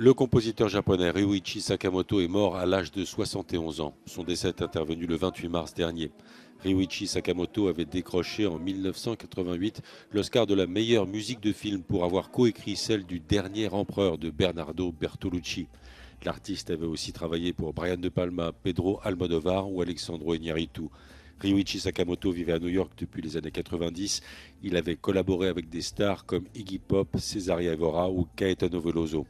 Le compositeur japonais Ryuichi Sakamoto est mort à l'âge de 71 ans. Son décès est intervenu le 28 mars dernier. Ryuichi Sakamoto avait décroché en 1988 l'Oscar de la meilleure musique de film pour avoir coécrit celle du dernier empereur de Bernardo Bertolucci. L'artiste avait aussi travaillé pour Brian De Palma, Pedro Almodovar ou Alexandro Iñárritu. Ryuichi Sakamoto vivait à New York depuis les années 90. Il avait collaboré avec des stars comme Iggy Pop, Cesare Evora ou Caetano Veloso.